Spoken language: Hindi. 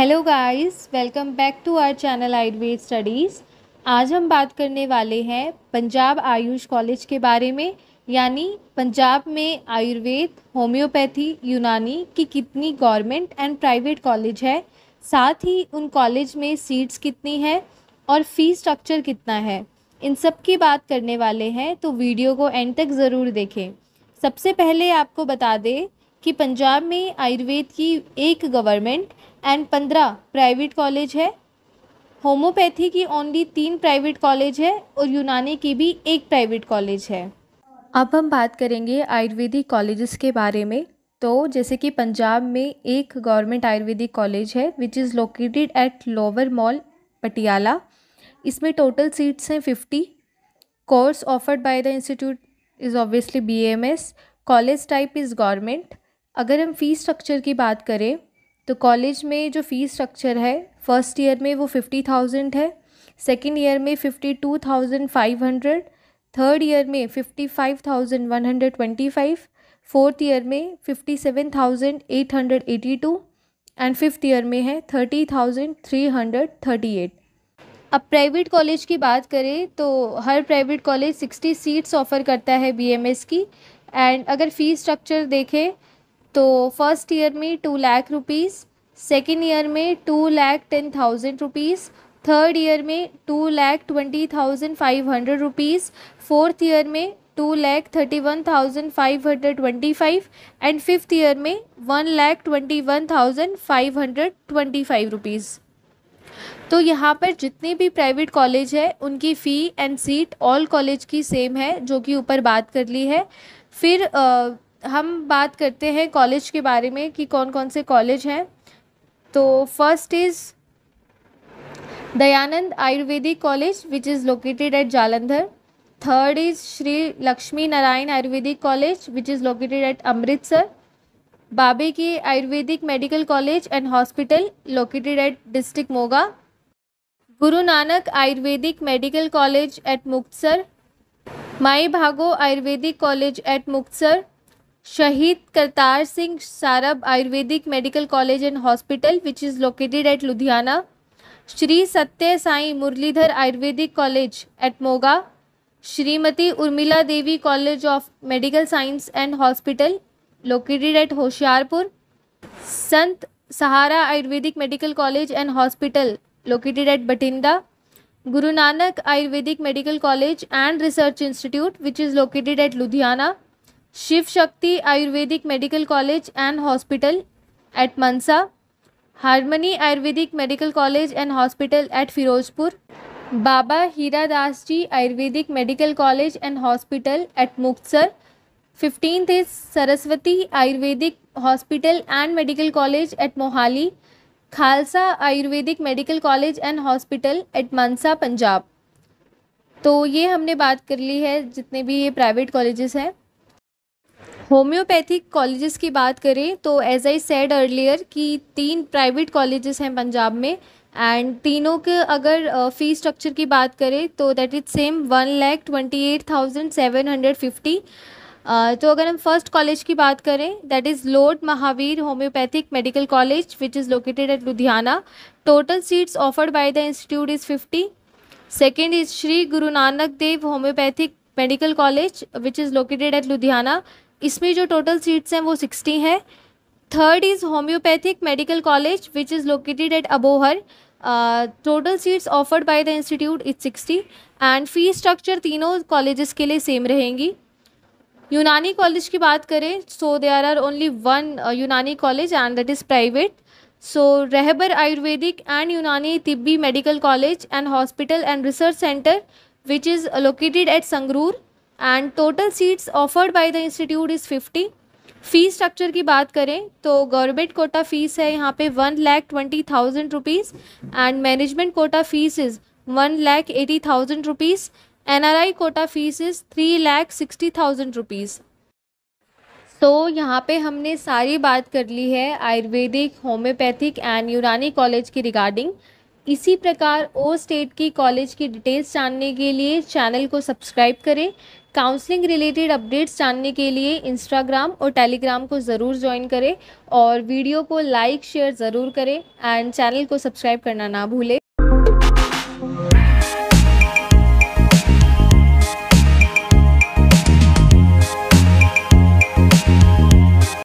Hello guys welcome back to our channel Ayurveda studies आज हम बात करने वाले हैं पंजाब आयुष कॉलेज के बारे में यानी पंजाब में आयुर्वेद होम्योपैथी यूनानी की कितनी गवर्नमेंट एंड प्राइवेट कॉलेज है साथ ही उन कॉलेज में सीट्स कितनी है और फ़ी स्ट्रक्चर कितना है इन सब की बात करने वाले हैं तो वीडियो को एंड तक ज़रूर देखें सबसे पहले आपको बता दें कि पंजाब में आयुर्वेद की एक गवर्नमेंट एंड पंद्रह प्राइवेट कॉलेज है होम्योपैथी की ओनली तीन प्राइवेट कॉलेज है और यूनानी की भी एक प्राइवेट कॉलेज है अब हम बात करेंगे आयुर्वेदिक कॉलेजेस के बारे में तो जैसे कि पंजाब में एक गवर्नमेंट आयुर्वेदिक कॉलेज है which is located at Lower Mall Patiala इसमें टोटल सीट्स हैं fifty course offered by the institute is obviously B M S college type is government अगर हम फीस स्ट्रक्चर की बात करें तो कॉलेज में जो फ़ीस स्ट्रक्चर है फ़र्स्ट ईयर में वो फिफ्टी थाउजेंड है सेकेंड ईयर में fifty two thousand five hundred third year में fifty five thousand one hundred twenty five fourth year में fifty seven thousand eight hundred eighty two and fifth year में है thirty thousand three hundred thirty eight अब प्राइवेट कॉलेज की बात करें तो हर private college sixty seats offer करता है एस की एंड अगर फ़ीस स्ट्रक्चर देखें तो फर्स्ट ईयर में two lakh rupees second year में two lakh ten thousand rupees third year में two lakh twenty thousand five hundred rupees fourth year में two lakh thirty one thousand five hundred twenty five and fifth year में one lakh twenty one thousand five hundred twenty five rupees तो यहाँ पर जितने भी प्राइवेट कॉलेज है उनकी fee and seat all college की सेम है जो कि ऊपर बात कर ली है फिर आ, हम बात करते हैं कॉलेज के बारे में कि कौन कौन से कॉलेज हैं तो first is Dayanand Ayurvedic college which is located at Jalandhar third is Shri Lakshmi Narayan Ayurvedic college which is located at Amritsar Babe की Ayurvedic medical college and hospital located at district Moga Guru Nanak Ayurvedic medical college at Muktsar Mai Bhago Ayurvedic college at Muktsar Shahid Kartar Singh Sarab Ayurvedic Medical College and Hospital, which is located at Ludhiana. Shri Satya Sai Murlidhar Ayurvedic College at Moga. Shrimati Urmila Devi College of Medical Science and Hospital, located at Hoshiarpur. Sant Sahara Ayurvedic Medical College and Hospital, located at Batinda. Guru Nanak Ayurvedic Medical College and Research Institute, which is located at Ludhiana. Shiv Shakti Ayurvedic medical college and hospital at Mansa Harmony Ayurvedic medical college and hospital at Firozpur Baba Hira Das ji Ayurvedic medical college and hospital at Muktsar fifteenth is Saraswati Ayurvedic hospital and medical college at Mohali Khalsa Ayurvedic medical college and hospital at Mansa Punjab तो ये हमने बात कर ली है जितने भी ये प्राइवेट कॉलेजेस हैं होम्योपैथिक कॉलेजेस की बात करें तो एज आई सेड अर्लियर कि तीन प्राइवेट कॉलेजेस हैं पंजाब में एंड तीनों के अगर फ़ी स्ट्रक्चर की बात करें तो that is same one lakh twenty eight thousand seven hundred fifty तो अगर हम फर्स्ट कॉलेज की बात करें that is Lord Mahavir homeopathic medical college which is located at Ludhiana total seats offered by the institute is fifty second is Shri Guru Nanak Dev homeopathic medical college which is located at Ludhiana इसमें जो टोटल सीट्स हैं वो सिक्सटी हैं third is homeopathic medical college which is located at Abohar total seats offered by the institute is sixty and fee structure तीनों कॉलेजेस के लिए सेम रहेंगी यूनानी कॉलेज की बात करें so are are only one Unani college and that is private so Rahbar Ayurvedic and Unani Tibbi medical college and hospital and research centre which is located at Sangrur and total seats offered by the institute is fifty fee structure की बात करें तो गवर्नमेंट कोटा फ़ीस है यहाँ पे one lakh twenty thousand rupees and management quota fees is one lakh eighty thousand rupees N R I quota fees is three lakh sixty thousand rupees तो यहाँ पे हमने सारी बात कर ली है Ayurvedic homeopathic and Unani college की रिगार्डिंग इसी प्रकार ओ स्टेट की कॉलेज की डिटेल्स जानने के लिए चैनल को सब्सक्राइब करें काउंसलिंग रिलेटेड अपडेट्स जानने के लिए इंस्टाग्राम और टेलीग्राम को ज़रूर ज्वाइन करें और वीडियो को लाइक शेयर ज़रूर करें एंड चैनल को सब्सक्राइब करना ना भूलें